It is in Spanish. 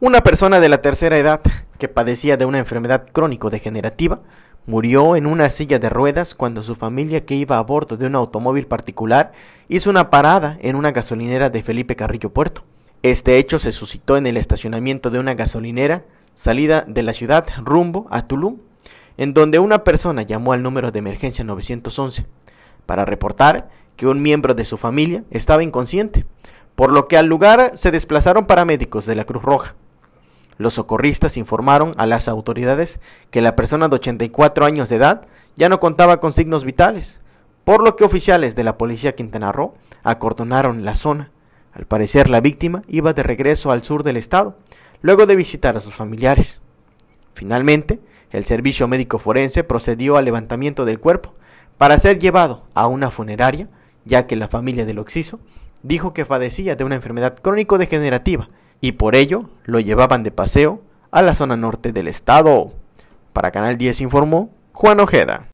Una persona de la tercera edad que padecía de una enfermedad crónico-degenerativa murió en una silla de ruedas cuando su familia que iba a bordo de un automóvil particular hizo una parada en una gasolinera de Felipe Carrillo Puerto. Este hecho se suscitó en el estacionamiento de una gasolinera salida de la ciudad rumbo a Tulum, en donde una persona llamó al número de emergencia 911 para reportar que un miembro de su familia estaba inconsciente, por lo que al lugar se desplazaron paramédicos de la Cruz Roja. Los socorristas informaron a las autoridades que la persona de 84 años de edad ya no contaba con signos vitales, por lo que oficiales de la policía Quintana Roo acordonaron la zona. Al parecer la víctima iba de regreso al sur del estado, luego de visitar a sus familiares. Finalmente, el servicio médico forense procedió al levantamiento del cuerpo para ser llevado a una funeraria, ya que la familia del Oxiso dijo que padecía de una enfermedad crónico-degenerativa y por ello lo llevaban de paseo a la zona norte del estado. Para Canal 10 informó Juan Ojeda.